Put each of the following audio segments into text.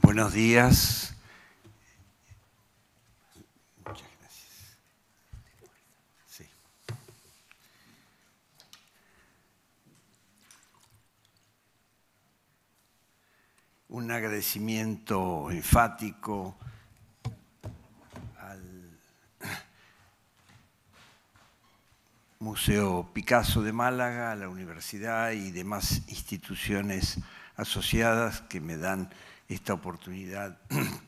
Buenos días. Muchas gracias. Sí. Un agradecimiento enfático al Museo Picasso de Málaga, a la universidad y demás instituciones asociadas que me dan esta oportunidad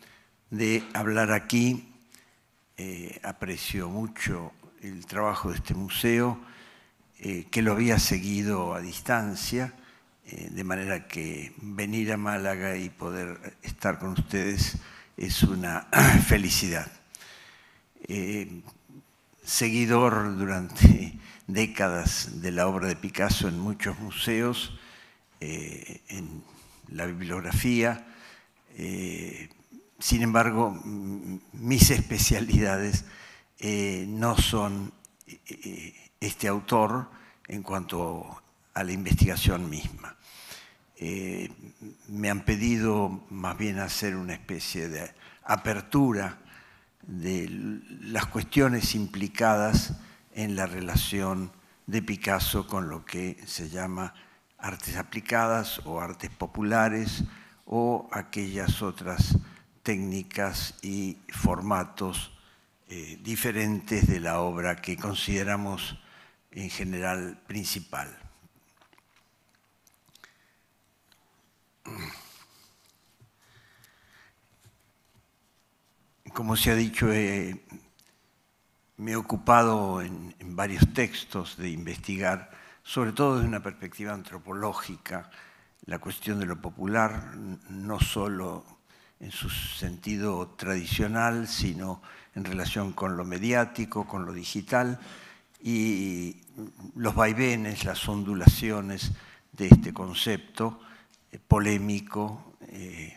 de hablar aquí. Eh, aprecio mucho el trabajo de este museo, eh, que lo había seguido a distancia, eh, de manera que venir a Málaga y poder estar con ustedes es una felicidad. seguidor durante décadas de la obra de Picasso en muchos museos, en la bibliografía, eh, sin embargo, mis especialidades eh, no son eh, este autor en cuanto a la investigación misma. me han pedido más bien hacer una especie de apertura de las cuestiones implicadas en la relación de Picasso con lo que se llama artes aplicadas o artes populares, o aquellas otras técnicas y formatos eh, diferentes de la obra que consideramos en general principal. Como se ha dicho, eh, me he ocupado en varios textos de investigar, sobre todo desde una perspectiva antropológica, la cuestión de lo popular, no solo en su sentido tradicional, sino en relación con lo mediático, con lo digital, y los vaivenes, las ondulaciones de este concepto eh, polémico, eh,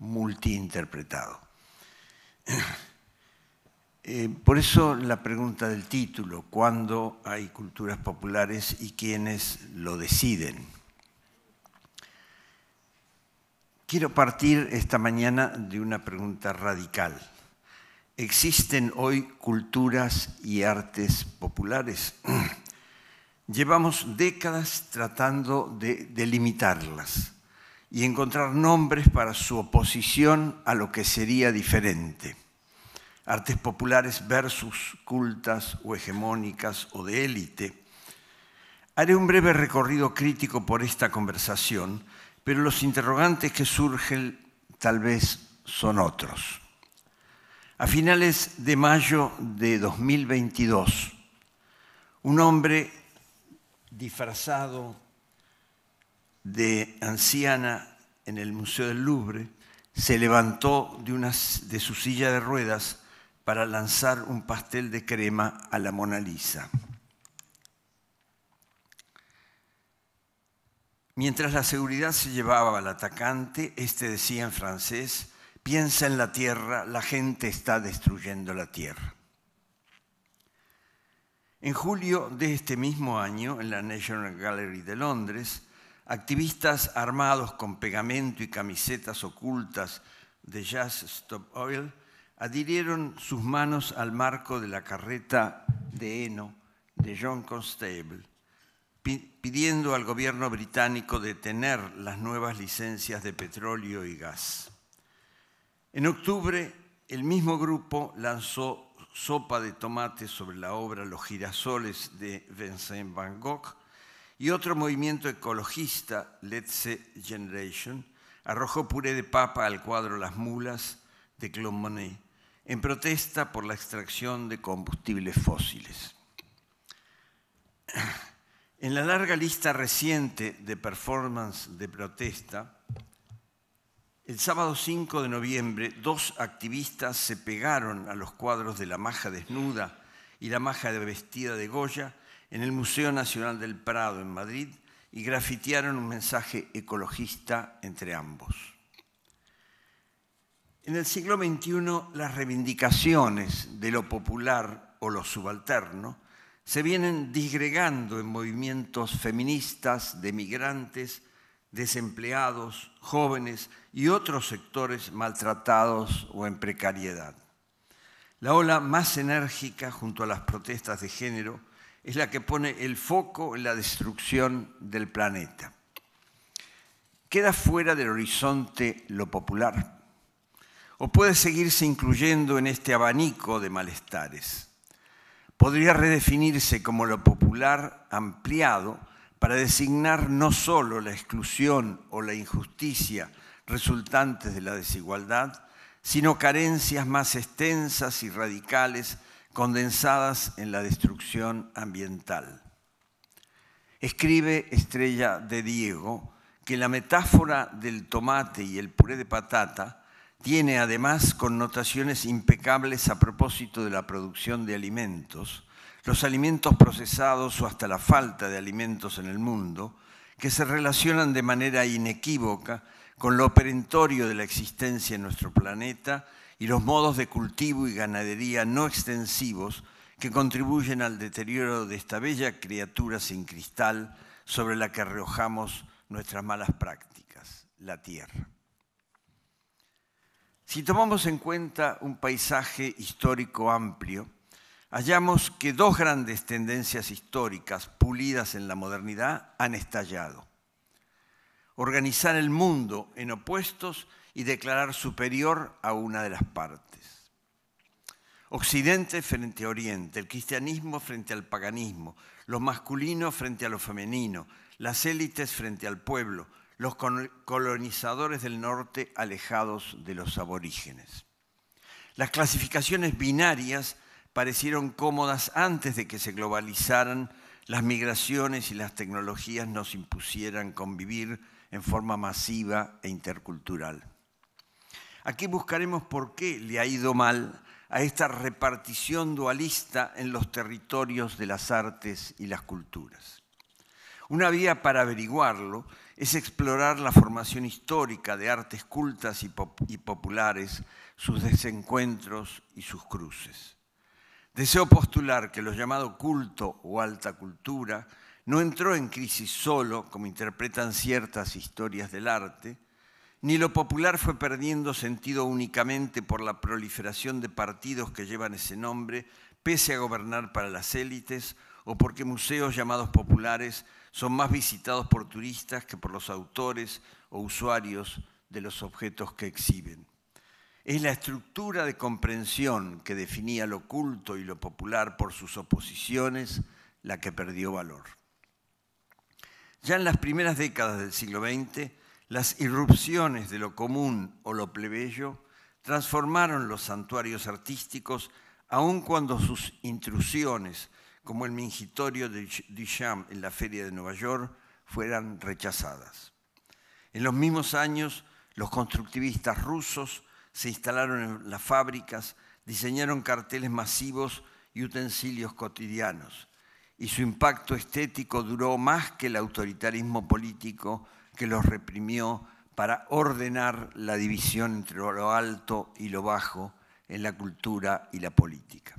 multiinterpretado. Eh, por eso la pregunta del título, ¿cuándo hay culturas populares y quiénes lo deciden? Quiero partir esta mañana de una pregunta radical. ¿Existen hoy culturas y artes populares? Llevamos décadas tratando de delimitarlas y encontrar nombres para su oposición a lo que sería diferente. Artes populares versus cultas o hegemónicas o de élite. Haré un breve recorrido crítico por esta conversación pero los interrogantes que surgen tal vez son otros. A finales de mayo de 2022, un hombre disfrazado de anciana en el Museo del Louvre se levantó de, de su silla de ruedas para lanzar un pastel de crema a la Mona Lisa. Mientras la seguridad se llevaba al atacante, este decía en francés, piensa en la tierra, la gente está destruyendo la tierra. En julio de este mismo año, en la National Gallery de Londres, activistas armados con pegamento y camisetas ocultas de jazz Stop Oil adhirieron sus manos al marco de la carreta de heno de John Constable, pidiendo al gobierno británico detener las nuevas licencias de petróleo y gas. En octubre, el mismo grupo lanzó Sopa de tomate sobre la obra Los girasoles de Vincent Van Gogh y otro movimiento ecologista, Let's Generation, arrojó puré de papa al cuadro Las mulas de Claude Monet en protesta por la extracción de combustibles fósiles. En la larga lista reciente de performance de protesta, el sábado 5 de noviembre, dos activistas se pegaron a los cuadros de La Maja Desnuda y La Maja Vestida de Goya en el Museo Nacional del Prado en Madrid y grafitearon un mensaje ecologista entre ambos. En el siglo XXI, las reivindicaciones de lo popular o lo subalterno se vienen disgregando en movimientos feministas, de migrantes, desempleados, jóvenes y otros sectores maltratados o en precariedad. La ola más enérgica junto a las protestas de género es la que pone el foco en la destrucción del planeta. Queda fuera del horizonte lo popular o puede seguirse incluyendo en este abanico de malestares podría redefinirse como lo popular ampliado para designar no solo la exclusión o la injusticia resultantes de la desigualdad, sino carencias más extensas y radicales condensadas en la destrucción ambiental. Escribe Estrella de Diego que la metáfora del tomate y el puré de patata tiene además connotaciones impecables a propósito de la producción de alimentos, los alimentos procesados o hasta la falta de alimentos en el mundo, que se relacionan de manera inequívoca con lo perentorio de la existencia en nuestro planeta y los modos de cultivo y ganadería no extensivos que contribuyen al deterioro de esta bella criatura sin cristal sobre la que arrojamos nuestras malas prácticas, la tierra. Si tomamos en cuenta un paisaje histórico amplio, hallamos que dos grandes tendencias históricas pulidas en la modernidad han estallado. Organizar el mundo en opuestos y declarar superior a una de las partes. Occidente frente a Oriente, el cristianismo frente al paganismo, los masculinos frente a lo femenino, las élites frente al pueblo, los colonizadores del norte alejados de los aborígenes. Las clasificaciones binarias parecieron cómodas antes de que se globalizaran las migraciones y las tecnologías nos impusieran convivir en forma masiva e intercultural. Aquí buscaremos por qué le ha ido mal a esta repartición dualista en los territorios de las artes y las culturas. Una vía para averiguarlo es explorar la formación histórica de artes cultas y, y populares, sus desencuentros y sus cruces. Deseo postular que lo llamado culto o alta cultura no entró en crisis solo, como interpretan ciertas historias del arte, ni lo popular fue perdiendo sentido únicamente por la proliferación de partidos que llevan ese nombre, pese a gobernar para las élites o porque museos llamados populares son más visitados por turistas que por los autores o usuarios de los objetos que exhiben. Es la estructura de comprensión que definía lo culto y lo popular por sus oposiciones la que perdió valor. Ya en las primeras décadas del siglo XX, las irrupciones de lo común o lo plebeyo transformaron los santuarios artísticos aun cuando sus intrusiones como el mingitorio de Duchamp en la Feria de Nueva York, fueran rechazadas. En los mismos años, los constructivistas rusos se instalaron en las fábricas, diseñaron carteles masivos y utensilios cotidianos, y su impacto estético duró más que el autoritarismo político que los reprimió para ordenar la división entre lo alto y lo bajo en la cultura y la política.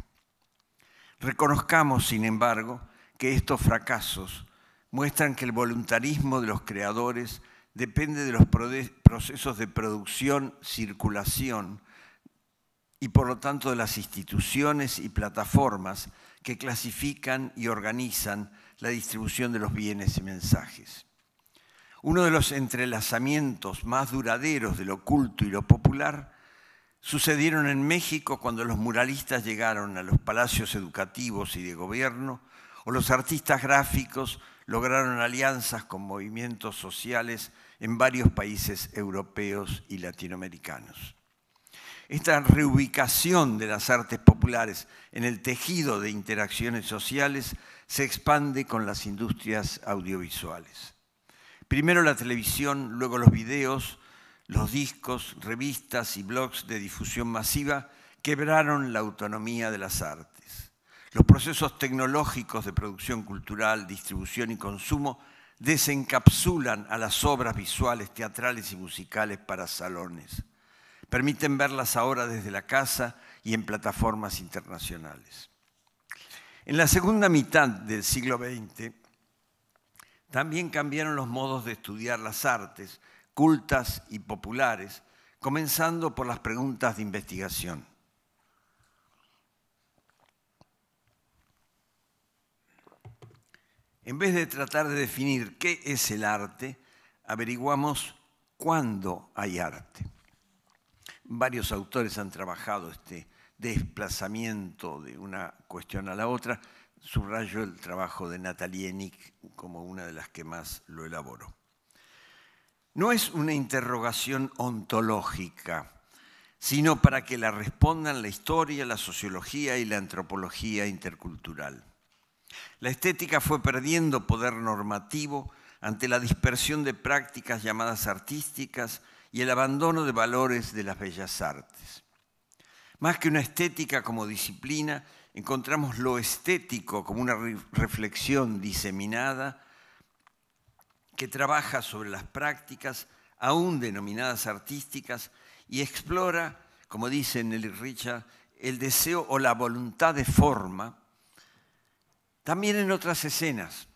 Reconozcamos, sin embargo, que estos fracasos muestran que el voluntarismo de los creadores depende de los procesos de producción, circulación y por lo tanto de las instituciones y plataformas que clasifican y organizan la distribución de los bienes y mensajes. Uno de los entrelazamientos más duraderos de lo culto y lo popular sucedieron en México cuando los muralistas llegaron a los palacios educativos y de gobierno, o los artistas gráficos lograron alianzas con movimientos sociales en varios países europeos y latinoamericanos. Esta reubicación de las artes populares en el tejido de interacciones sociales se expande con las industrias audiovisuales. Primero la televisión, luego los videos, los discos, revistas y blogs de difusión masiva quebraron la autonomía de las artes. Los procesos tecnológicos de producción cultural, distribución y consumo desencapsulan a las obras visuales, teatrales y musicales para salones. Permiten verlas ahora desde la casa y en plataformas internacionales. En la segunda mitad del siglo XX también cambiaron los modos de estudiar las artes, cultas y populares, comenzando por las preguntas de investigación. En vez de tratar de definir qué es el arte, averiguamos cuándo hay arte. Varios autores han trabajado este desplazamiento de una cuestión a la otra. Subrayo el trabajo de Natalie Enick como una de las que más lo elaboró no es una interrogación ontológica, sino para que la respondan la historia, la sociología y la antropología intercultural. La estética fue perdiendo poder normativo ante la dispersión de prácticas llamadas artísticas y el abandono de valores de las bellas artes. Más que una estética como disciplina, encontramos lo estético como una reflexión diseminada que trabaja sobre las prácticas, aún denominadas artísticas, y explora, como dice Nelly Richard, el deseo o la voluntad de forma, también en otras escenas,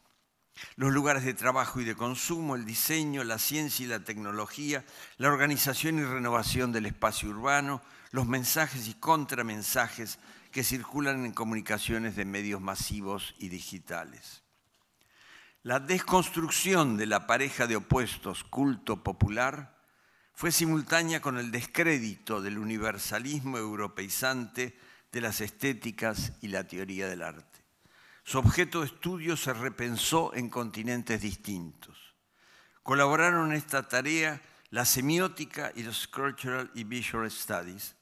los lugares de trabajo y de consumo, el diseño, la ciencia y la tecnología, la organización y renovación del espacio urbano, los mensajes y contramensajes que circulan en comunicaciones de medios masivos y digitales. La desconstrucción de la pareja de opuestos culto popular fue simultánea con el descrédito del universalismo europeizante de las estéticas y la teoría del arte. Su objeto de estudio se repensó en continentes distintos. Colaboraron en esta tarea la semiótica y los Cultural y Visual Studies.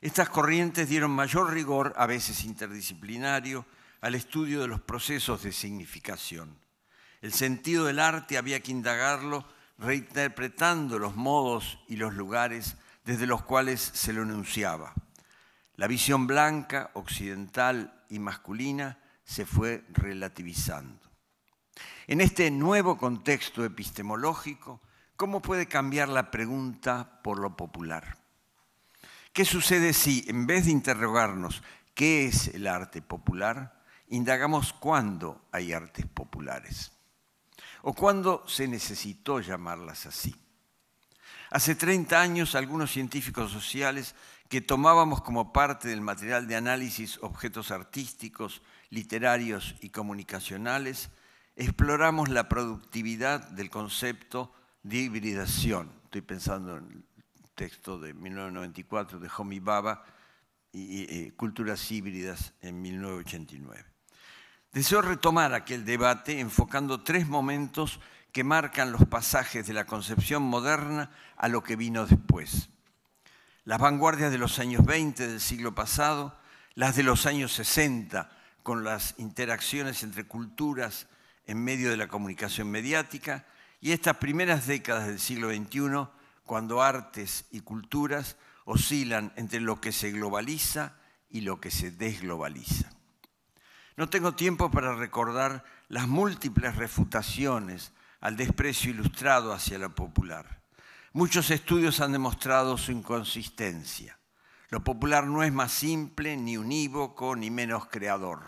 Estas corrientes dieron mayor rigor, a veces interdisciplinario, al estudio de los procesos de significación. El sentido del arte había que indagarlo reinterpretando los modos y los lugares desde los cuales se lo enunciaba. La visión blanca, occidental y masculina se fue relativizando. En este nuevo contexto epistemológico, ¿cómo puede cambiar la pregunta por lo popular? ¿Qué sucede si, en vez de interrogarnos qué es el arte popular, indagamos cuándo hay artes populares? o cuándo se necesitó llamarlas así. Hace 30 años algunos científicos sociales que tomábamos como parte del material de análisis objetos artísticos, literarios y comunicacionales, exploramos la productividad del concepto de hibridación. Estoy pensando en el texto de 1994 de Homi Baba y eh, Culturas híbridas en 1989. Deseo retomar aquel debate enfocando tres momentos que marcan los pasajes de la concepción moderna a lo que vino después. Las vanguardias de los años 20 del siglo pasado, las de los años 60 con las interacciones entre culturas en medio de la comunicación mediática y estas primeras décadas del siglo XXI cuando artes y culturas oscilan entre lo que se globaliza y lo que se desglobaliza. No tengo tiempo para recordar las múltiples refutaciones al desprecio ilustrado hacia lo popular. Muchos estudios han demostrado su inconsistencia. Lo popular no es más simple, ni unívoco, ni menos creador.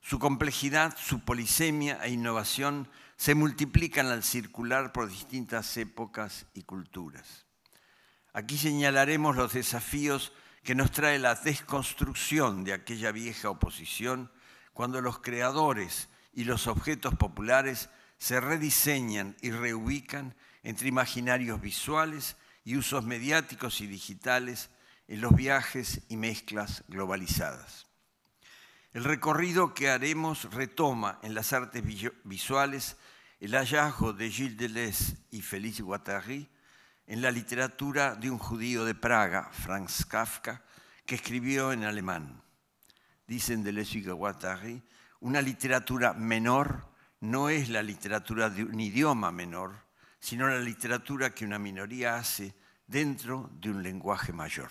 Su complejidad, su polisemia e innovación se multiplican al circular por distintas épocas y culturas. Aquí señalaremos los desafíos que nos trae la desconstrucción de aquella vieja oposición cuando los creadores y los objetos populares se rediseñan y reubican entre imaginarios visuales y usos mediáticos y digitales en los viajes y mezclas globalizadas. El recorrido que haremos retoma en las artes visuales el hallazgo de Gilles Deleuze y Félix Guattari en la literatura de un judío de Praga, Franz Kafka, que escribió en alemán. Dicen de y Guattari, una literatura menor no es la literatura de un idioma menor, sino la literatura que una minoría hace dentro de un lenguaje mayor.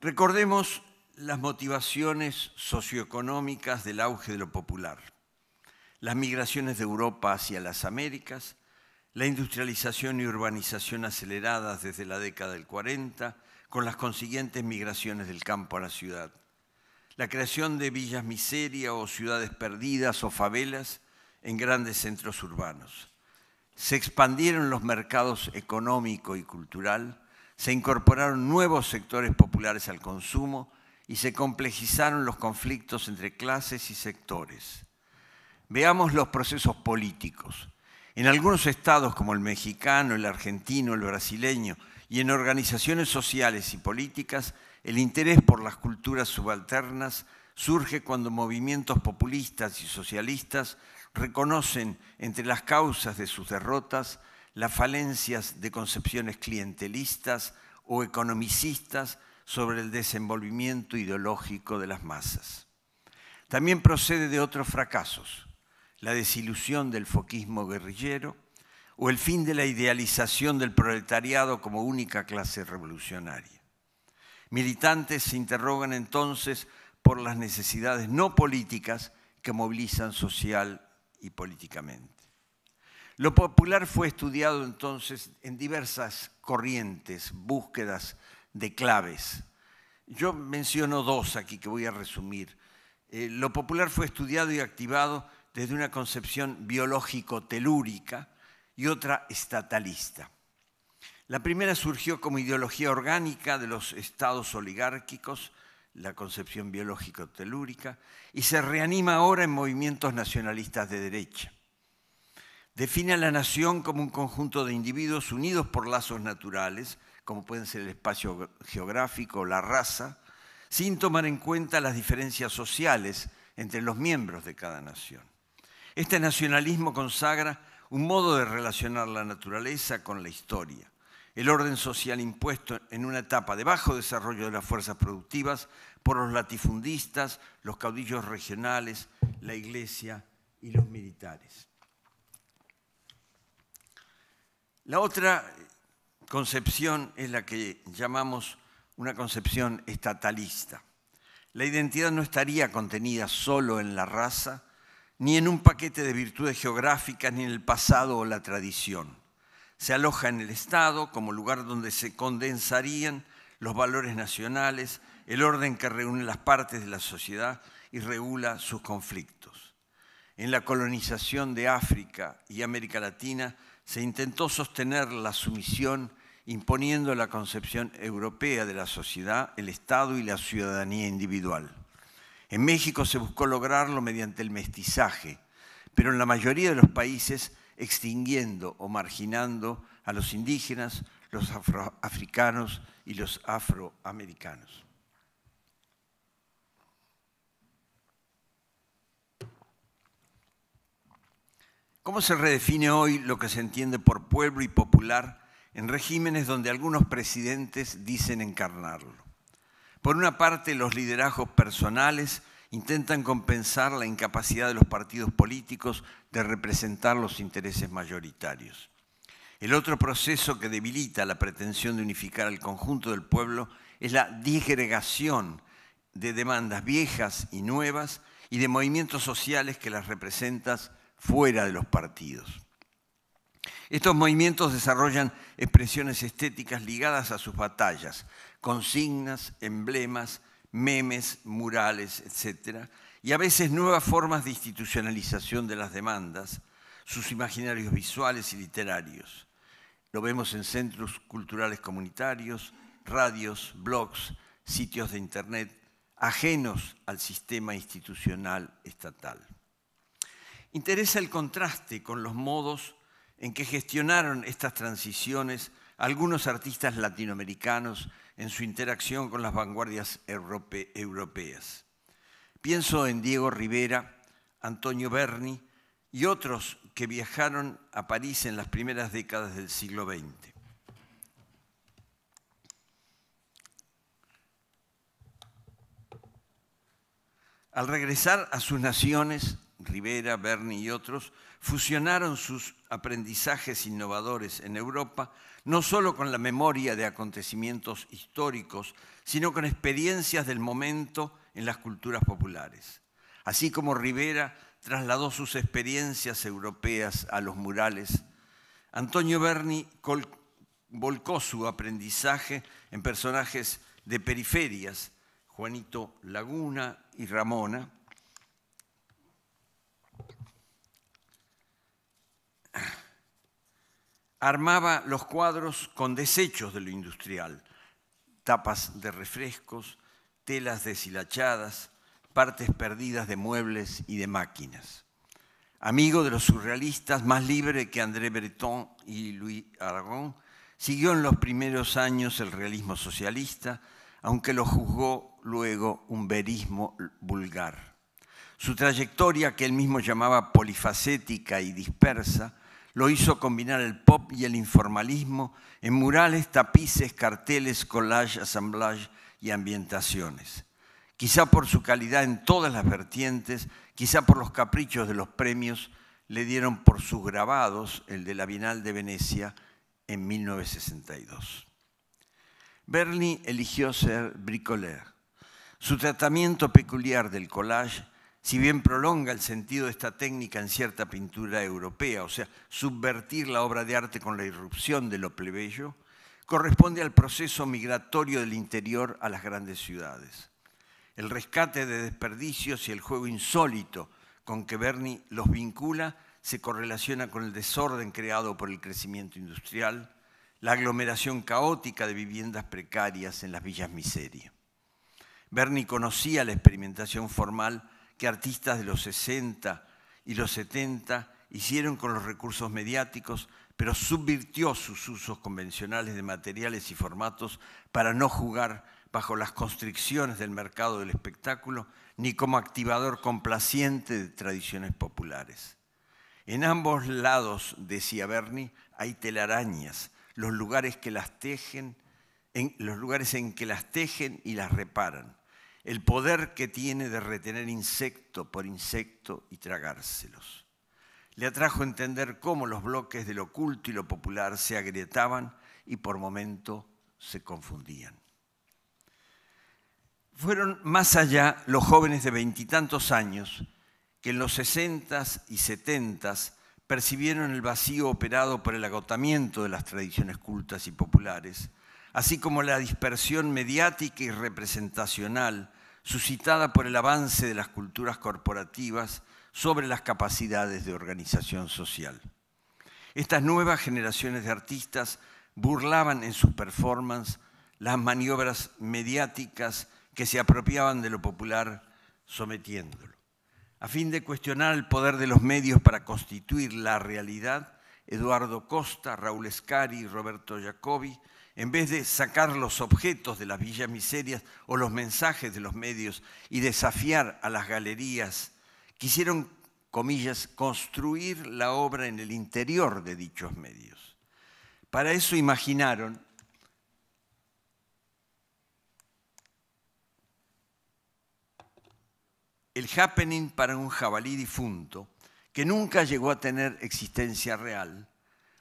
Recordemos las motivaciones socioeconómicas del auge de lo popular, las migraciones de Europa hacia las Américas, la industrialización y urbanización aceleradas desde la década del 40, con las consiguientes migraciones del campo a la ciudad, la creación de villas miseria o ciudades perdidas o favelas en grandes centros urbanos. Se expandieron los mercados económico y cultural, se incorporaron nuevos sectores populares al consumo y se complejizaron los conflictos entre clases y sectores. Veamos los procesos políticos en algunos estados como el mexicano, el argentino, el brasileño y en organizaciones sociales y políticas, el interés por las culturas subalternas surge cuando movimientos populistas y socialistas reconocen entre las causas de sus derrotas las falencias de concepciones clientelistas o economicistas sobre el desenvolvimiento ideológico de las masas. También procede de otros fracasos, la desilusión del foquismo guerrillero o el fin de la idealización del proletariado como única clase revolucionaria. Militantes se interrogan entonces por las necesidades no políticas que movilizan social y políticamente. Lo popular fue estudiado entonces en diversas corrientes, búsquedas de claves. Yo menciono dos aquí que voy a resumir. Eh, lo popular fue estudiado y activado desde una concepción biológico-telúrica y otra estatalista. La primera surgió como ideología orgánica de los estados oligárquicos, la concepción biológico-telúrica, y se reanima ahora en movimientos nacionalistas de derecha. Define a la nación como un conjunto de individuos unidos por lazos naturales, como pueden ser el espacio geográfico o la raza, sin tomar en cuenta las diferencias sociales entre los miembros de cada nación. Este nacionalismo consagra un modo de relacionar la naturaleza con la historia. El orden social impuesto en una etapa de bajo desarrollo de las fuerzas productivas por los latifundistas, los caudillos regionales, la iglesia y los militares. La otra concepción es la que llamamos una concepción estatalista. La identidad no estaría contenida solo en la raza, ni en un paquete de virtudes geográficas, ni en el pasado o la tradición. Se aloja en el Estado como lugar donde se condensarían los valores nacionales, el orden que reúne las partes de la sociedad y regula sus conflictos. En la colonización de África y América Latina se intentó sostener la sumisión imponiendo la concepción europea de la sociedad, el Estado y la ciudadanía individual. En México se buscó lograrlo mediante el mestizaje, pero en la mayoría de los países extinguiendo o marginando a los indígenas, los afroafricanos y los afroamericanos. ¿Cómo se redefine hoy lo que se entiende por pueblo y popular en regímenes donde algunos presidentes dicen encarnarlo? Por una parte, los liderazgos personales intentan compensar la incapacidad de los partidos políticos de representar los intereses mayoritarios. El otro proceso que debilita la pretensión de unificar al conjunto del pueblo es la disgregación de demandas viejas y nuevas y de movimientos sociales que las representas fuera de los partidos. Estos movimientos desarrollan expresiones estéticas ligadas a sus batallas, consignas, emblemas, memes, murales, etc. Y a veces nuevas formas de institucionalización de las demandas, sus imaginarios visuales y literarios. Lo vemos en centros culturales comunitarios, radios, blogs, sitios de Internet, ajenos al sistema institucional estatal. Interesa el contraste con los modos en que gestionaron estas transiciones algunos artistas latinoamericanos en su interacción con las vanguardias europeas. Pienso en Diego Rivera, Antonio Berni y otros que viajaron a París en las primeras décadas del siglo XX. Al regresar a sus naciones, Rivera, Berni y otros fusionaron sus aprendizajes innovadores en Europa no solo con la memoria de acontecimientos históricos, sino con experiencias del momento en las culturas populares. Así como Rivera trasladó sus experiencias europeas a los murales, Antonio Berni volcó su aprendizaje en personajes de periferias, Juanito Laguna y Ramona, armaba los cuadros con desechos de lo industrial, tapas de refrescos, telas deshilachadas, partes perdidas de muebles y de máquinas. Amigo de los surrealistas, más libre que André Breton y Louis Aragon, siguió en los primeros años el realismo socialista, aunque lo juzgó luego un verismo vulgar. Su trayectoria, que él mismo llamaba polifacética y dispersa, lo hizo combinar el pop y el informalismo en murales, tapices, carteles, collage, assemblage y ambientaciones. Quizá por su calidad en todas las vertientes, quizá por los caprichos de los premios, le dieron por sus grabados el de la Bienal de Venecia en 1962. Bernie eligió ser bricoleur. Su tratamiento peculiar del collage si bien prolonga el sentido de esta técnica en cierta pintura europea, o sea, subvertir la obra de arte con la irrupción de lo plebeyo, corresponde al proceso migratorio del interior a las grandes ciudades. El rescate de desperdicios y el juego insólito con que Berni los vincula se correlaciona con el desorden creado por el crecimiento industrial, la aglomeración caótica de viviendas precarias en las villas miseria. Berni conocía la experimentación formal artistas de los 60 y los 70 hicieron con los recursos mediáticos, pero subvirtió sus usos convencionales de materiales y formatos para no jugar bajo las constricciones del mercado del espectáculo ni como activador complaciente de tradiciones populares. En ambos lados, decía Berni, hay telarañas, los lugares que las tejen, en, los lugares en que las tejen y las reparan el poder que tiene de retener insecto por insecto y tragárselos. Le atrajo entender cómo los bloques de lo oculto y lo popular se agrietaban y por momento se confundían. Fueron más allá los jóvenes de veintitantos años que en los sesentas y setentas percibieron el vacío operado por el agotamiento de las tradiciones cultas y populares, así como la dispersión mediática y representacional suscitada por el avance de las culturas corporativas sobre las capacidades de organización social. Estas nuevas generaciones de artistas burlaban en sus performances las maniobras mediáticas que se apropiaban de lo popular sometiéndolo. A fin de cuestionar el poder de los medios para constituir la realidad, Eduardo Costa, Raúl Escari y Roberto Jacobi en vez de sacar los objetos de las villas miserias o los mensajes de los medios y desafiar a las galerías, quisieron, comillas, construir la obra en el interior de dichos medios. Para eso imaginaron el happening para un jabalí difunto que nunca llegó a tener existencia real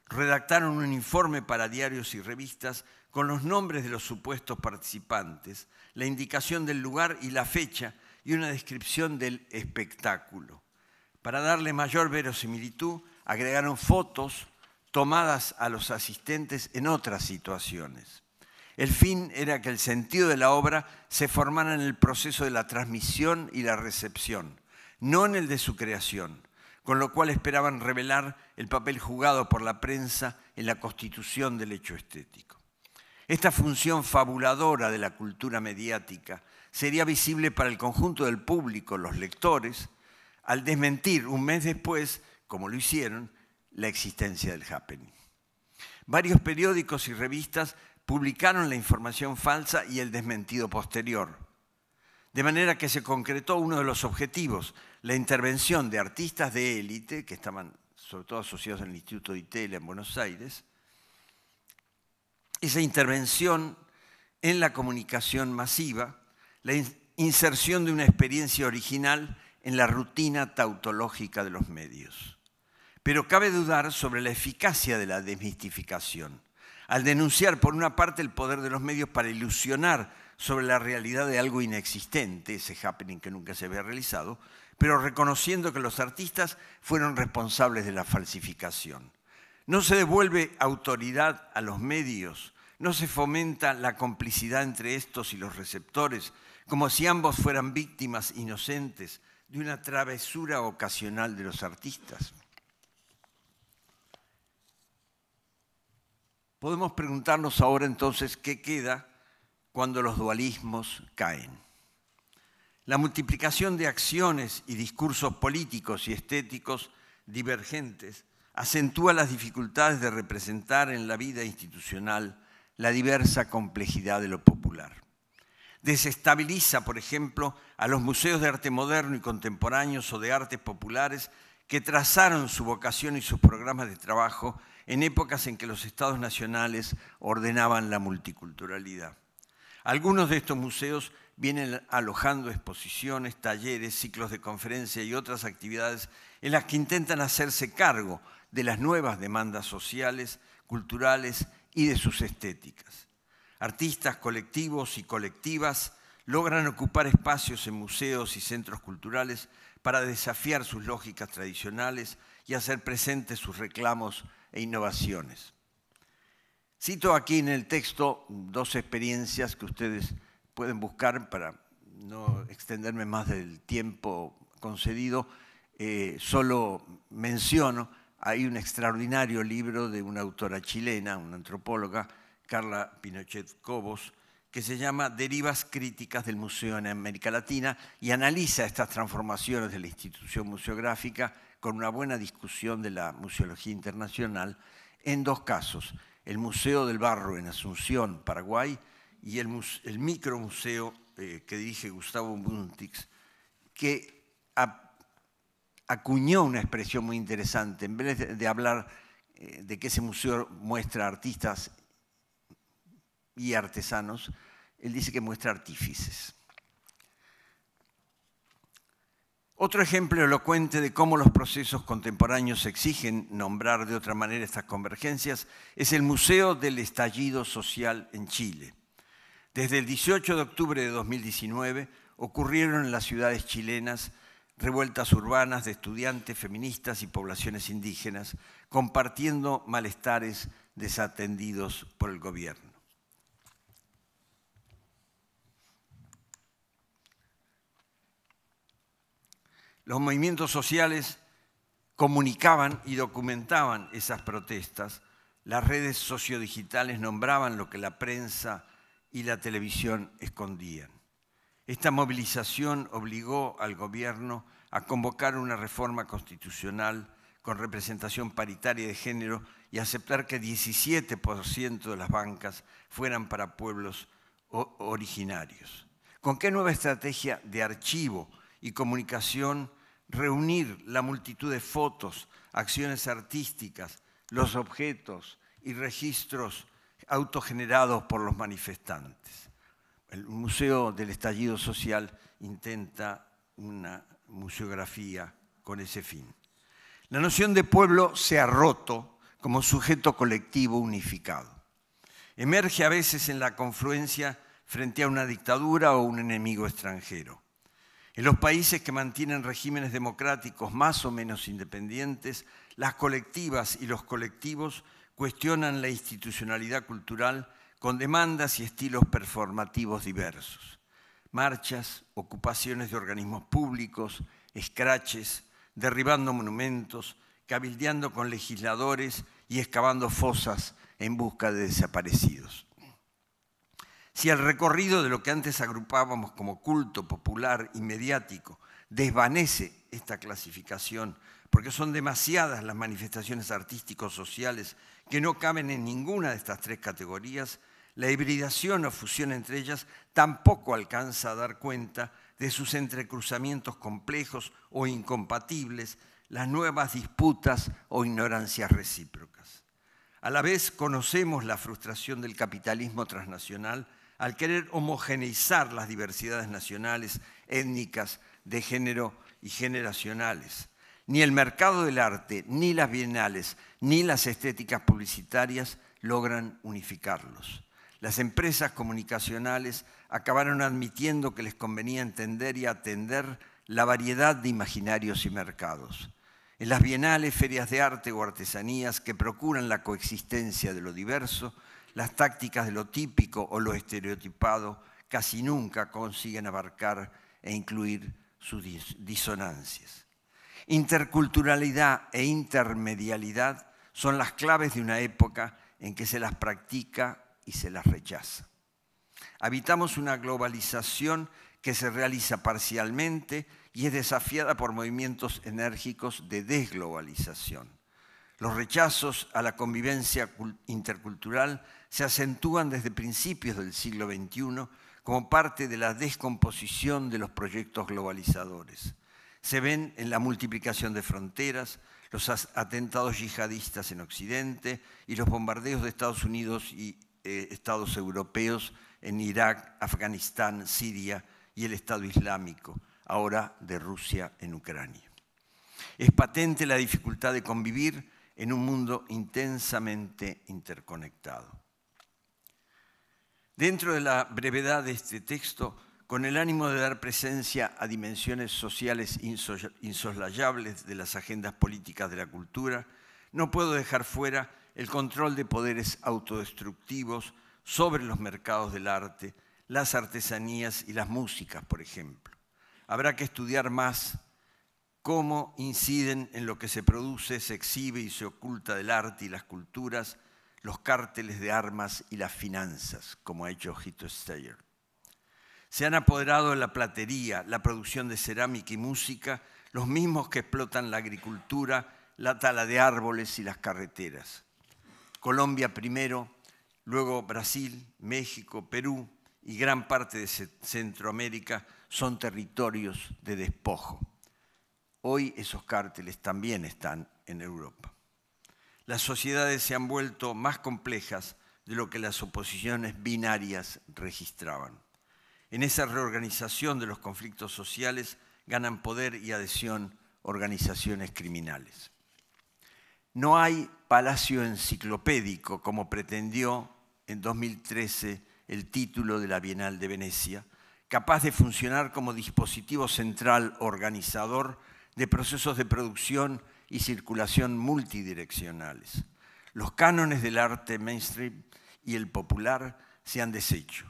redactaron un informe para diarios y revistas con los nombres de los supuestos participantes, la indicación del lugar y la fecha y una descripción del espectáculo. Para darle mayor verosimilitud, agregaron fotos tomadas a los asistentes en otras situaciones. El fin era que el sentido de la obra se formara en el proceso de la transmisión y la recepción, no en el de su creación con lo cual esperaban revelar el papel jugado por la prensa en la constitución del hecho estético. Esta función fabuladora de la cultura mediática sería visible para el conjunto del público, los lectores, al desmentir un mes después, como lo hicieron, la existencia del happening. Varios periódicos y revistas publicaron la información falsa y el desmentido posterior, de manera que se concretó uno de los objetivos, la intervención de artistas de élite, que estaban sobre todo asociados en el Instituto de Itela en Buenos Aires, esa intervención en la comunicación masiva, la inserción de una experiencia original en la rutina tautológica de los medios. Pero cabe dudar sobre la eficacia de la desmistificación, al denunciar por una parte el poder de los medios para ilusionar sobre la realidad de algo inexistente, ese happening que nunca se había realizado, pero reconociendo que los artistas fueron responsables de la falsificación. No se devuelve autoridad a los medios, no se fomenta la complicidad entre estos y los receptores, como si ambos fueran víctimas inocentes de una travesura ocasional de los artistas. Podemos preguntarnos ahora entonces qué queda cuando los dualismos caen. La multiplicación de acciones y discursos políticos y estéticos divergentes acentúa las dificultades de representar en la vida institucional la diversa complejidad de lo popular. Desestabiliza, por ejemplo, a los museos de arte moderno y contemporáneos o de artes populares que trazaron su vocación y sus programas de trabajo en épocas en que los estados nacionales ordenaban la multiculturalidad. Algunos de estos museos vienen alojando exposiciones, talleres, ciclos de conferencia y otras actividades en las que intentan hacerse cargo de las nuevas demandas sociales, culturales y de sus estéticas. Artistas colectivos y colectivas logran ocupar espacios en museos y centros culturales para desafiar sus lógicas tradicionales y hacer presentes sus reclamos e innovaciones. Cito aquí en el texto dos experiencias que ustedes pueden buscar para no extenderme más del tiempo concedido, eh, solo menciono, hay un extraordinario libro de una autora chilena, una antropóloga, Carla Pinochet Cobos, que se llama Derivas Críticas del Museo en América Latina y analiza estas transformaciones de la institución museográfica con una buena discusión de la museología internacional en dos casos, el Museo del Barro en Asunción, Paraguay, y el, micromuseo eh, que dirige Gustavo Buntix, que acuñó una expresión muy interesante. En vez de, hablar eh, de que ese museo muestra artistas y artesanos, él dice que muestra artífices. Otro ejemplo elocuente de cómo los procesos contemporáneos exigen nombrar de otra manera estas convergencias es el Museo del Estallido Social en Chile desde el 18 de octubre de 2019 ocurrieron en las ciudades chilenas revueltas urbanas de estudiantes, feministas y poblaciones indígenas, compartiendo malestares desatendidos por el gobierno. Los movimientos sociales comunicaban y documentaban esas protestas, las redes sociodigitales nombraban lo que la prensa y la televisión escondían. Esta movilización obligó al gobierno a convocar una reforma constitucional con representación paritaria de género y aceptar que 17% de las bancas fueran para pueblos originarios. ¿Con qué nueva estrategia de archivo y comunicación reunir la multitud de fotos, acciones artísticas, los objetos y registros autogenerados por los manifestantes. El Museo del Estallido Social intenta una museografía con ese fin. La noción de pueblo se ha roto como sujeto colectivo unificado. Emerge a veces en la confluencia frente a una dictadura o un enemigo extranjero. En los países que mantienen regímenes democráticos más o menos independientes, las colectivas y los colectivos cuestionan la institucionalidad cultural con demandas y estilos performativos diversos. Marchas, ocupaciones de organismos públicos, escraches, derribando monumentos, cabildeando con legisladores y excavando fosas en busca de desaparecidos. Si el recorrido de lo que antes agrupábamos como culto popular y mediático desvanece esta clasificación, porque son demasiadas las manifestaciones artísticos, sociales que no caben en ninguna de estas tres categorías, la hibridación o fusión entre ellas tampoco alcanza a dar cuenta de sus entrecruzamientos complejos o incompatibles, las nuevas disputas o ignorancias recíprocas. A la vez conocemos la frustración del capitalismo transnacional al querer homogeneizar las diversidades nacionales, étnicas, de género y generacionales ni el mercado del arte, ni las bienales, ni las estéticas publicitarias logran unificarlos. Las empresas comunicacionales acabaron admitiendo que les convenía entender y atender la variedad de imaginarios y mercados. En las bienales, ferias de arte o artesanías que procuran la coexistencia de lo diverso, las tácticas de lo típico o lo estereotipado casi nunca consiguen abarcar e incluir sus disonancias. Interculturalidad e intermedialidad son las claves de una época en que se las practica y se las rechaza. Habitamos una globalización que se realiza parcialmente y es desafiada por movimientos enérgicos de desglobalización. Los rechazos a la convivencia intercultural se acentúan desde principios del siglo XXI como parte de la descomposición de los proyectos globalizadores. Se ven en la multiplicación de fronteras, los atentados yihadistas en Occidente y los bombardeos de Estados Unidos y eh, estados europeos en Irak, Afganistán, Siria y el Estado Islámico, ahora de Rusia en Ucrania. Es patente la dificultad de convivir en un mundo intensamente interconectado. Dentro de la brevedad de este texto, con el ánimo de dar presencia a dimensiones sociales insoslayables de las agendas políticas de la cultura, no puedo dejar fuera el control de poderes autodestructivos sobre los mercados del arte, las artesanías y las músicas, por ejemplo. Habrá que estudiar más cómo inciden en lo que se produce, se exhibe y se oculta del arte y las culturas, los cárteles de armas y las finanzas, como ha hecho Hito Steyer. Se han apoderado de la platería, la producción de cerámica y música, los mismos que explotan la agricultura, la tala de árboles y las carreteras. Colombia primero, luego Brasil, México, Perú y gran parte de Centroamérica son territorios de despojo. Hoy esos cárteles también están en Europa. Las sociedades se han vuelto más complejas de lo que las oposiciones binarias registraban. En esa reorganización de los conflictos sociales ganan poder y adhesión organizaciones criminales. No hay palacio enciclopédico como pretendió en 2013 el título de la Bienal de Venecia, capaz de funcionar como dispositivo central organizador de procesos de producción y circulación multidireccionales. Los cánones del arte mainstream y el popular se han deshecho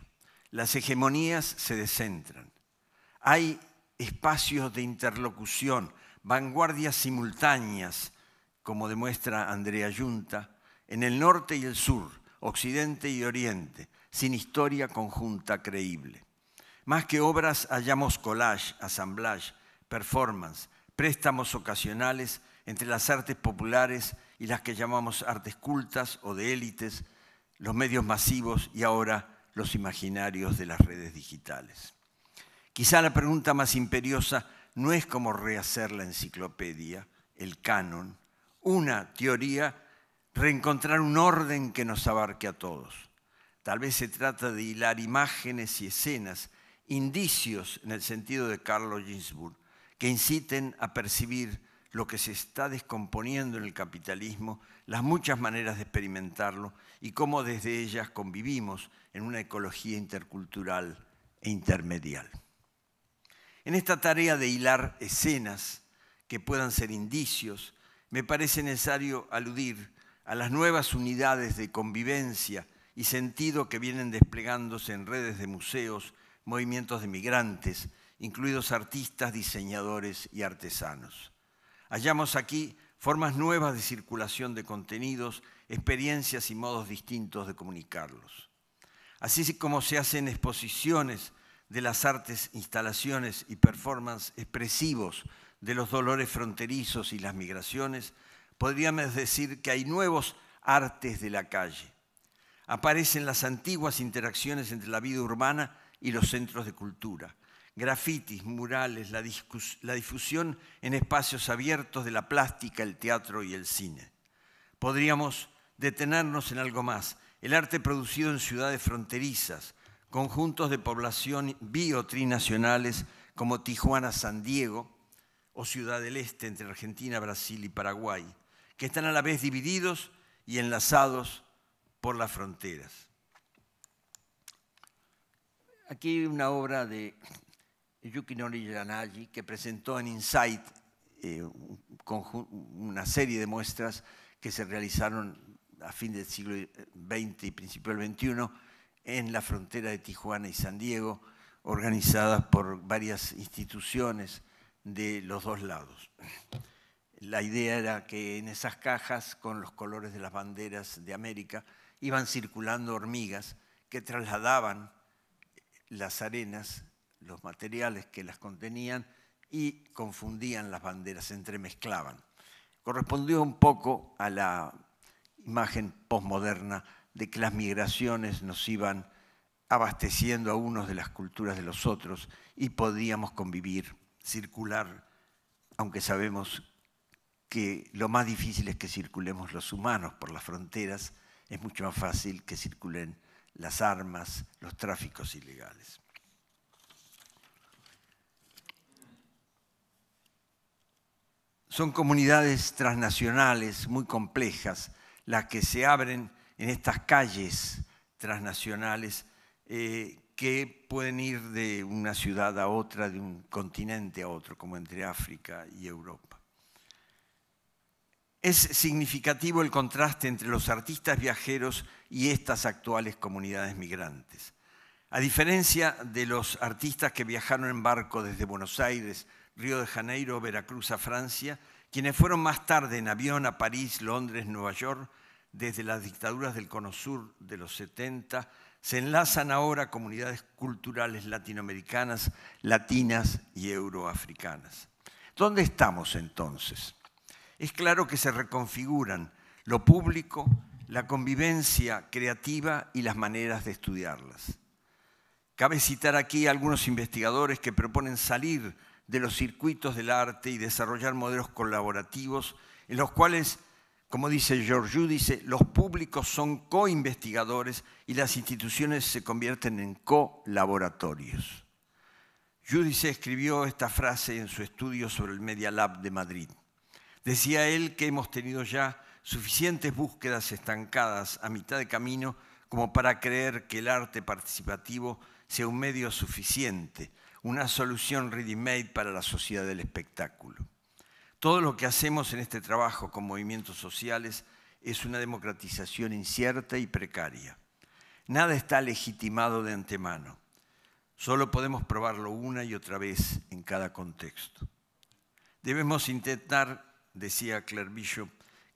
las hegemonías se descentran. Hay espacios de interlocución, vanguardias simultáneas, como demuestra Andrea Yunta, en el norte y el sur, occidente y oriente, sin historia conjunta creíble. Más que obras hallamos collage, assemblage, performance, préstamos ocasionales entre las artes populares y las que llamamos artes cultas o de élites, los medios masivos y ahora los imaginarios de las redes digitales. Quizá la pregunta más imperiosa no es cómo rehacer la enciclopedia, el canon, una teoría, reencontrar un orden que nos abarque a todos. Tal vez se trata de hilar imágenes y escenas, indicios en el sentido de Carlos Ginsburg, que inciten a percibir lo que se está descomponiendo en el capitalismo, las muchas maneras de experimentarlo y cómo desde ellas convivimos en una ecología intercultural e intermedial. En esta tarea de hilar escenas que puedan ser indicios, me parece necesario aludir a las nuevas unidades de convivencia y sentido que vienen desplegándose en redes de museos, movimientos de migrantes, incluidos artistas, diseñadores y artesanos. Hallamos aquí formas nuevas de circulación de contenidos experiencias y modos distintos de comunicarlos. Así como se hacen exposiciones de las artes, instalaciones y performances expresivos de los dolores fronterizos y las migraciones, podríamos decir que hay nuevos artes de la calle. Aparecen las antiguas interacciones entre la vida urbana y los centros de cultura. Grafitis, murales, la, la difusión en espacios abiertos de la plástica, el teatro y el cine. Podríamos detenernos en algo más. El arte producido en ciudades fronterizas, conjuntos de población biotrinacionales como Tijuana, San Diego o Ciudad del Este entre Argentina, Brasil y Paraguay, que están a la vez divididos y enlazados por las fronteras. Aquí hay una obra de Yukinori Yanagi que presentó en Insight eh, una serie de muestras que se realizaron a fin del siglo XX eh, y principio del XXI en la frontera de Tijuana y San Diego, organizadas por varias instituciones de los dos lados. La idea era que en esas cajas, con los colores de las banderas de América, iban circulando hormigas que trasladaban las arenas, los materiales que las contenían y confundían las banderas, se entremezclaban. Correspondió un poco a la imagen posmoderna de que las migraciones nos iban abasteciendo a unos de las culturas de los otros y podíamos convivir, circular, aunque sabemos que lo más difícil es que circulemos los humanos por las fronteras, es mucho más fácil que circulen las armas, los tráficos ilegales. Son comunidades transnacionales muy complejas las que se abren en estas calles transnacionales eh, que pueden ir de una ciudad a otra, de un continente a otro, como entre África y Europa. Es significativo el contraste entre los artistas viajeros y estas actuales comunidades migrantes. A diferencia de los artistas que viajaron en barco desde Buenos Aires, Río de Janeiro, Veracruz a Francia, quienes fueron más tarde en avión a París, Londres, Nueva York, desde las dictaduras del Cono Sur de los 70, se enlazan ahora comunidades culturales latinoamericanas, latinas y euroafricanas. ¿Dónde estamos entonces? Es claro que se reconfiguran lo público, la convivencia creativa y las maneras de estudiarlas. Cabe citar aquí a algunos investigadores que proponen salir de los circuitos del arte y desarrollar modelos colaborativos en los cuales, como dice George dice, los públicos son co-investigadores y las instituciones se convierten en colaboratorios. laboratorios Judice escribió esta frase en su estudio sobre el Media Lab de Madrid. Decía él que hemos tenido ya suficientes búsquedas estancadas a mitad de camino como para creer que el arte participativo sea un medio suficiente una solución ready-made para la sociedad del espectáculo. Todo lo que hacemos en este trabajo con movimientos sociales es una democratización incierta y precaria. Nada está legitimado de antemano. Solo podemos probarlo una y otra vez en cada contexto. Debemos intentar, decía Claire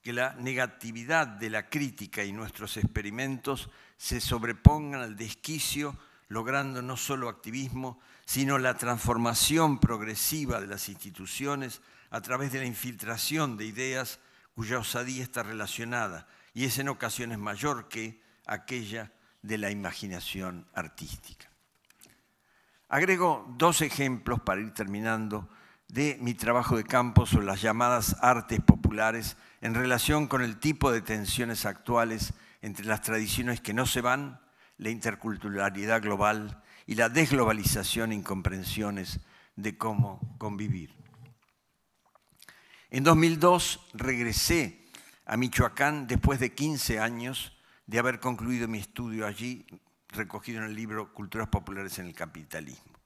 que la negatividad de la crítica y nuestros experimentos se sobrepongan al desquicio, logrando no solo activismo, sino la transformación progresiva de las instituciones a través de la infiltración de ideas cuya osadía está relacionada y es en ocasiones mayor que aquella de la imaginación artística. Agrego dos ejemplos para ir terminando de mi trabajo de campo sobre las llamadas artes populares en relación con el tipo de tensiones actuales entre las tradiciones que no se van, la interculturalidad global y la desglobalización e incomprensiones de cómo convivir. En 2002 regresé a Michoacán después de 15 años de haber concluido mi estudio allí, recogido en el libro Culturas Populares en el Capitalismo.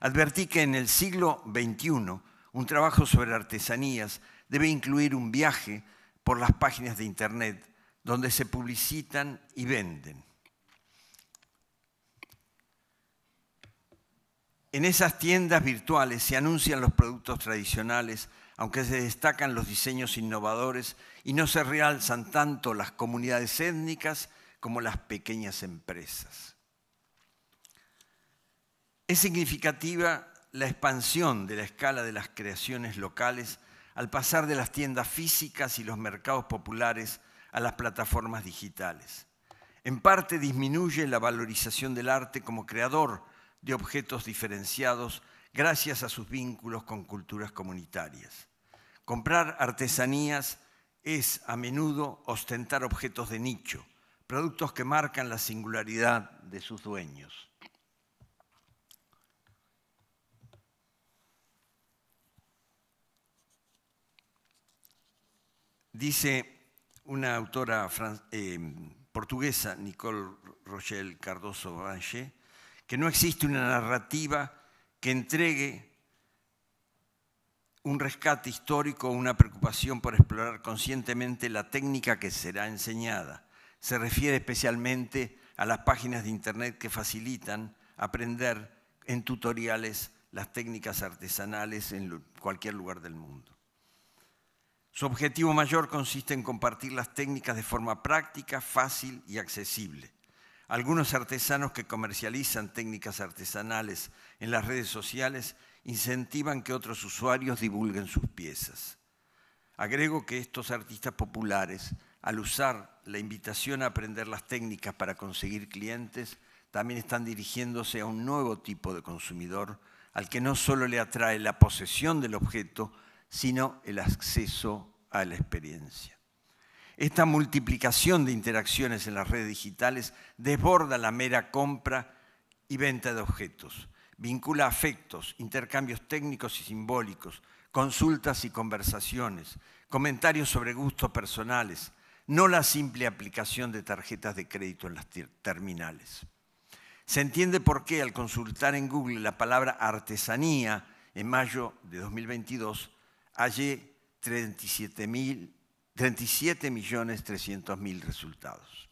Advertí que en el siglo XXI un trabajo sobre artesanías debe incluir un viaje por las páginas de Internet donde se publicitan y venden En esas tiendas virtuales se anuncian los productos tradicionales, aunque se destacan los diseños innovadores y no se realzan tanto las comunidades étnicas como las pequeñas empresas. Es significativa la expansión de la escala de las creaciones locales al pasar de las tiendas físicas y los mercados populares a las plataformas digitales. En parte disminuye la valorización del arte como creador, de objetos diferenciados gracias a sus vínculos con culturas comunitarias. Comprar artesanías es a menudo ostentar objetos de nicho, productos que marcan la singularidad de sus dueños. Dice una autora eh, portuguesa, Nicole Rochelle Cardoso Valle, que no existe una narrativa que entregue un rescate histórico o una preocupación por explorar conscientemente la técnica que será enseñada. Se refiere especialmente a las páginas de Internet que facilitan aprender en tutoriales las técnicas artesanales en cualquier lugar del mundo. Su objetivo mayor consiste en compartir las técnicas de forma práctica, fácil y accesible. Algunos artesanos que comercializan técnicas artesanales en las redes sociales incentivan que otros usuarios divulguen sus piezas. Agrego que estos artistas populares, al usar la invitación a aprender las técnicas para conseguir clientes, también están dirigiéndose a un nuevo tipo de consumidor al que no solo le atrae la posesión del objeto, sino el acceso a la experiencia. Esta multiplicación de interacciones en las redes digitales desborda la mera compra y venta de objetos. Vincula afectos, intercambios técnicos y simbólicos, consultas y conversaciones, comentarios sobre gustos personales, no la simple aplicación de tarjetas de crédito en las terminales. Se entiende por qué al consultar en Google la palabra artesanía en mayo de 2022 hallé 37.000 37.300.000 mil resultados.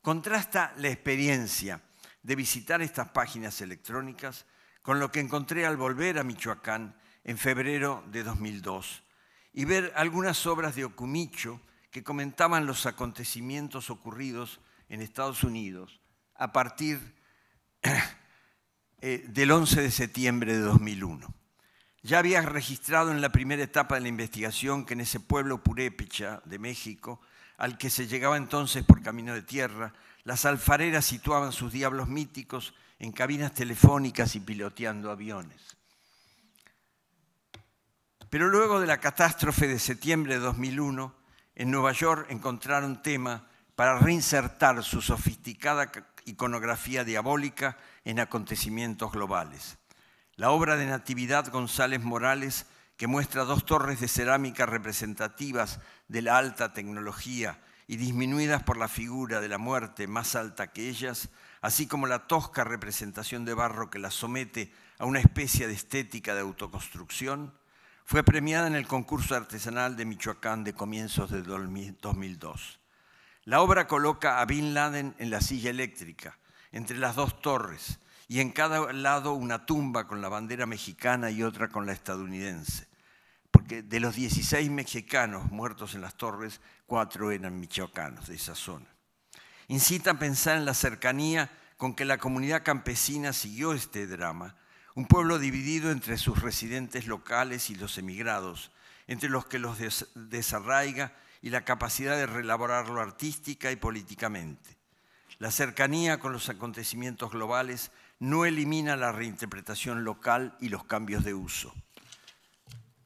Contrasta la experiencia de visitar estas páginas electrónicas con lo que encontré al volver a Michoacán en febrero de 2002 y ver algunas obras de Okumicho que comentaban los acontecimientos ocurridos en Estados Unidos a partir eh, del 11 de septiembre de 2001. Ya había registrado en la primera etapa de la investigación que en ese pueblo purépecha de México, al que se llegaba entonces por camino de tierra, las alfareras situaban sus diablos míticos en cabinas telefónicas y piloteando aviones. Pero luego de la catástrofe de septiembre de 2001, en Nueva York encontraron tema para reinsertar su sofisticada iconografía diabólica en acontecimientos globales. La obra de Natividad González Morales, que muestra dos torres de cerámica representativas de la alta tecnología y disminuidas por la figura de la muerte más alta que ellas, así como la tosca representación de barro que las somete a una especie de estética de autoconstrucción, fue premiada en el concurso artesanal de Michoacán de comienzos de 2002. La obra coloca a Bin Laden en la silla eléctrica, entre las dos torres, y en cada lado una tumba con la bandera mexicana y otra con la estadounidense. Porque de los 16 mexicanos muertos en las torres, cuatro eran michoacanos de esa zona. Incita a pensar en la cercanía con que la comunidad campesina siguió este drama, un pueblo dividido entre sus residentes locales y los emigrados, entre los que los desarraiga y la capacidad de relaborarlo artística y políticamente. La cercanía con los acontecimientos globales no elimina la reinterpretación local y los cambios de uso.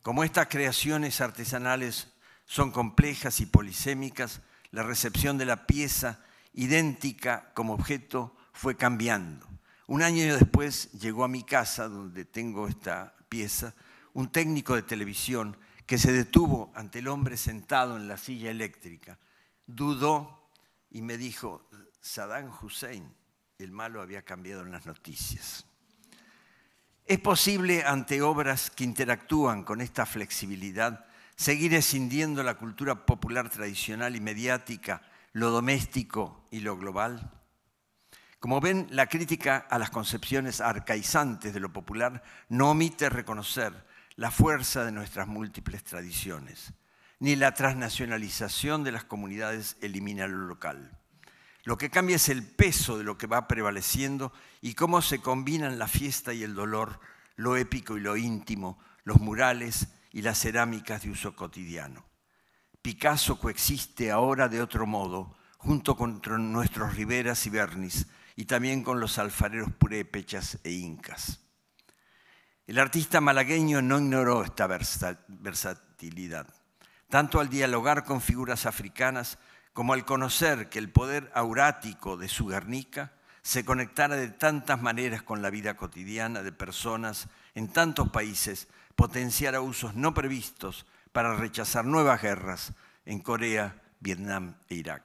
Como estas creaciones artesanales son complejas y polisémicas, la recepción de la pieza idéntica como objeto fue cambiando. Un año después llegó a mi casa, donde tengo esta pieza, un técnico de televisión que se detuvo ante el hombre sentado en la silla eléctrica, dudó y me dijo, Saddam Hussein, el malo había cambiado en las noticias. Es posible ante obras que interactúan con esta flexibilidad seguir escindiendo la cultura popular tradicional y mediática, lo doméstico y lo global. Como ven, la crítica a las concepciones arcaizantes de lo popular no omite reconocer la fuerza de nuestras múltiples tradiciones, ni la transnacionalización de las comunidades elimina lo local. Lo que cambia es el peso de lo que va prevaleciendo y cómo se combinan la fiesta y el dolor, lo épico y lo íntimo, los murales y las cerámicas de uso cotidiano. Picasso coexiste ahora de otro modo, junto con nuestros riberas y Bernis, y también con los alfareros purépechas e incas. El artista malagueño no ignoró esta versatilidad, tanto al dialogar con figuras africanas como al conocer que el poder aurático de su Guernica se conectara de tantas maneras con la vida cotidiana de personas en tantos países, potenciara usos no previstos para rechazar nuevas guerras en Corea, Vietnam e Irak.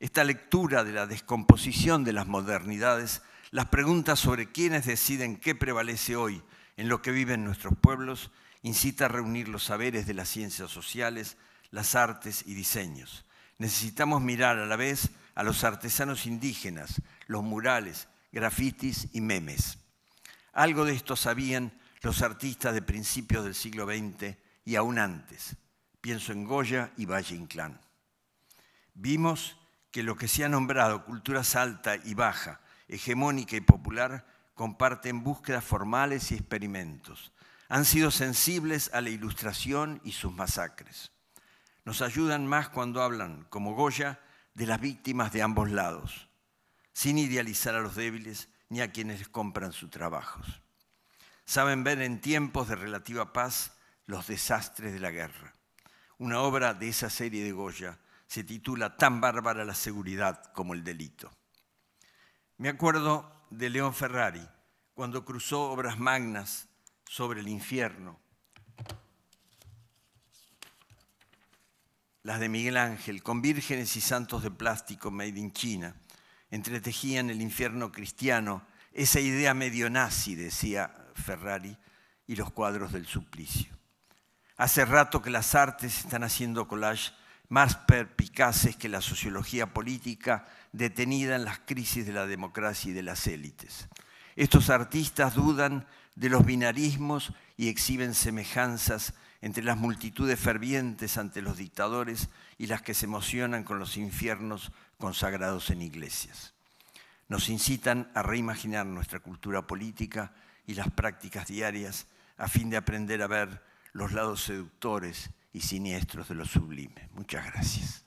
Esta lectura de la descomposición de las modernidades, las preguntas sobre quiénes deciden qué prevalece hoy en lo que viven nuestros pueblos, incita a reunir los saberes de las ciencias sociales, las artes y diseños Necesitamos mirar a la vez a los artesanos indígenas, los murales, grafitis y memes. Algo de esto sabían los artistas de principios del siglo XX y aún antes. Pienso en Goya y Valle Inclán. Vimos que lo que se ha nombrado culturas alta y baja, hegemónica y popular, comparten búsquedas formales y experimentos. Han sido sensibles a la ilustración y sus masacres nos ayudan más cuando hablan, como Goya, de las víctimas de ambos lados, sin idealizar a los débiles ni a quienes les compran sus trabajos. Saben ver en tiempos de relativa paz los desastres de la guerra. Una obra de esa serie de Goya se titula Tan bárbara la seguridad como el delito. Me acuerdo de León Ferrari cuando cruzó obras magnas sobre el infierno las de Miguel Ángel, con vírgenes y santos de plástico made in China. Entretejían el infierno cristiano, esa idea medio nazi, decía Ferrari, y los cuadros del suplicio. Hace rato que las artes están haciendo collage más perpicaces que la sociología política detenida en las crisis de la democracia y de las élites. Estos artistas dudan de los binarismos y exhiben semejanzas entre las multitudes fervientes ante los dictadores y las que se emocionan con los infiernos consagrados en iglesias. Nos incitan a reimaginar nuestra cultura política y las prácticas diarias a fin de aprender a ver los lados seductores y siniestros de lo sublime. Muchas gracias.